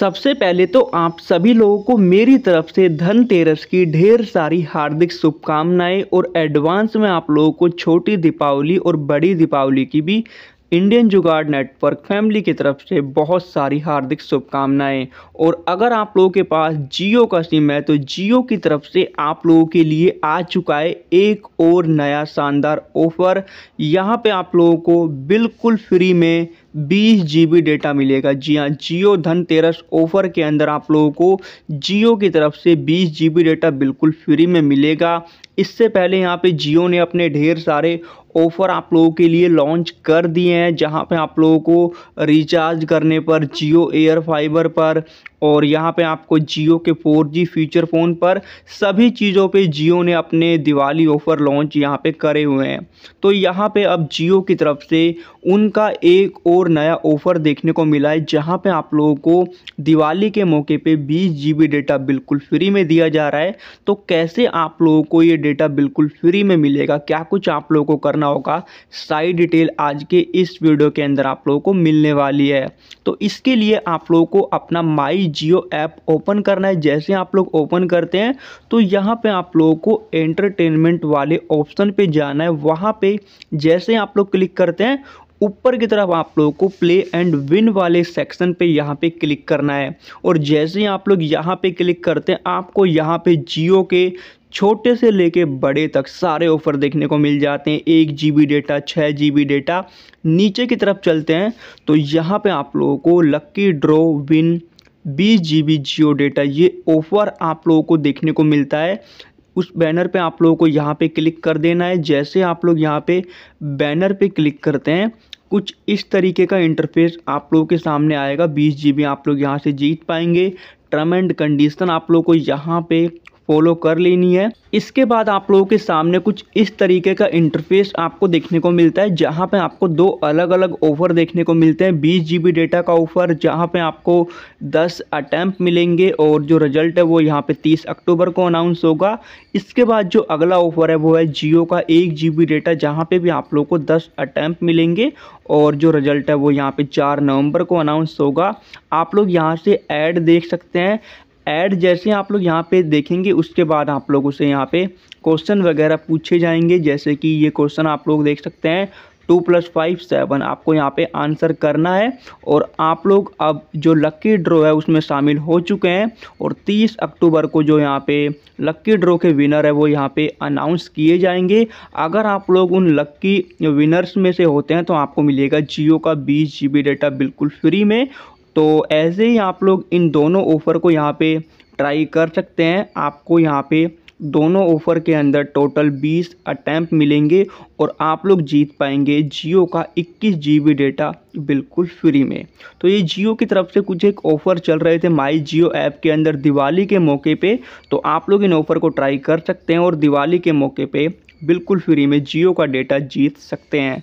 सबसे पहले तो आप सभी लोगों को मेरी तरफ से धनतेरस की ढेर सारी हार्दिक शुभकामनाएं और एडवांस में आप लोगों को छोटी दीपावली और बड़ी दीपावली की भी इंडियन जुगाड़ नेटवर्क फैमिली की तरफ से बहुत सारी हार्दिक शुभकामनाएं और अगर आप लोगों के पास जियो का सिम है तो जियो की तरफ से आप लोगों के लिए आ चुका है एक और नया शानदार ऑफर यहां पे आप लोगों को बिल्कुल फ्री में बीस जी बी डेटा मिलेगा जी हाँ जियो धनतेरस ऑफर के अंदर आप लोगों को जियो की तरफ से बीस जी बी डेटा बिल्कुल फ्री में मिलेगा इससे पहले यहाँ पे जियो ने अपने ढेर सारे ऑफ़र आप लोगों के लिए लॉन्च कर दिए हैं जहाँ पे आप लोगों को रिचार्ज करने पर जियो एयर फाइबर पर और यहाँ पे आपको जियो के 4G फीचर फ़ोन पर सभी चीज़ों पे जियो ने अपने दिवाली ऑफ़र लॉन्च यहाँ पे करे हुए हैं तो यहाँ पे अब जियो की तरफ से उनका एक और नया ऑफ़र देखने को मिला है जहाँ पे आप लोगों को दिवाली के मौके पे 20GB डेटा बिल्कुल फ्री में दिया जा रहा है तो कैसे आप लोगों को ये डेटा बिल्कुल फ्री में मिलेगा क्या कुछ आप लोगों को करना होगा सारी डिटेल आज के इस वीडियो के अंदर आप लोगों को मिलने वाली है तो इसके लिए आप लोगों को अपना माई जियो ऐप ओपन करना है जैसे आप लोग ओपन करते हैं तो यहाँ पे आप लोगों को एंटरटेनमेंट वाले ऑप्शन पे जाना है वहाँ पे जैसे आप लोग क्लिक करते हैं ऊपर की तरफ आप लोगों को प्ले एंड विन वाले सेक्शन पे यहाँ पे क्लिक करना है और जैसे ही आप लोग यहाँ पे क्लिक करते हैं आपको यहाँ पे जियो के छोटे से लेके बड़े तक सारे ऑफ़र देखने को मिल जाते हैं एक जी बी डेटा छः जी बी डेटा नीचे की तरफ चलते हैं तो यहाँ पे आप लोगों को लक्की ड्रॉ विन बीस जी बी जियो डेटा ये ऑफ़र आप लोगों को देखने को मिलता है उस बैनर पे आप लोगों को यहाँ पे क्लिक कर देना है जैसे आप लोग यहाँ पे बैनर पे क्लिक करते हैं कुछ इस तरीके का इंटरफेस आप लोगों के सामने आएगा बीस जी आप लोग यहाँ से जीत पाएंगे टर्म एंड कंडीशन आप लोग को यहाँ पे फॉलो कर लेनी है इसके बाद आप लोगों के सामने कुछ इस तरीके का इंटरफेस आपको देखने को मिलता है जहाँ पे आपको दो अलग अलग ऑफ़र देखने को मिलते हैं बीस जी डेटा का ऑफ़र जहाँ पे आपको 10 अटैम्प्ट मिलेंगे और जो रिजल्ट है वो यहाँ पे 30 अक्टूबर को अनाउंस होगा इसके बाद जो अगला ऑफ़र है वो है जियो का एक जी डेटा जहाँ पर भी आप लोग को दस अटैम्प मिलेंगे और जो रिजल्ट है वो यहाँ पर चार नवम्बर को अनाउंस होगा आप लोग यहाँ से एड देख सकते हैं ऐड जैसे आप लोग यहाँ पे देखेंगे उसके बाद आप लोगों से यहाँ पे क्वेश्चन वगैरह पूछे जाएंगे जैसे कि ये क्वेश्चन आप लोग देख सकते हैं टू प्लस फाइव सेवन आपको यहाँ पे आंसर करना है और आप लोग अब जो लक्की ड्रॉ है उसमें शामिल हो चुके हैं और तीस अक्टूबर को जो यहाँ पे लक्की ड्रॉ के विनर है वो यहाँ पे अनाउंस किए जाएंगे अगर आप लोग उन लक्की विनर्स में से होते हैं तो आपको मिलेगा जियो का बीस जी बी डेटा बिल्कुल फ्री में तो ऐसे ही आप लोग इन दोनों ऑफ़र को यहाँ पे ट्राई कर सकते हैं आपको यहाँ पे दोनों ऑफ़र के अंदर टोटल 20 अटैम्प मिलेंगे और आप लोग जीत पाएंगे जियो का 21 जी डेटा बिल्कुल फ्री में तो ये जियो की तरफ से कुछ एक ऑफ़र चल रहे थे माई जियो ऐप के अंदर दिवाली के मौके पे तो आप लोग इन ऑफ़र को ट्राई कर सकते हैं और दिवाली के मौके पे बिल्कुल फ्री में जियो का डेटा जीत सकते हैं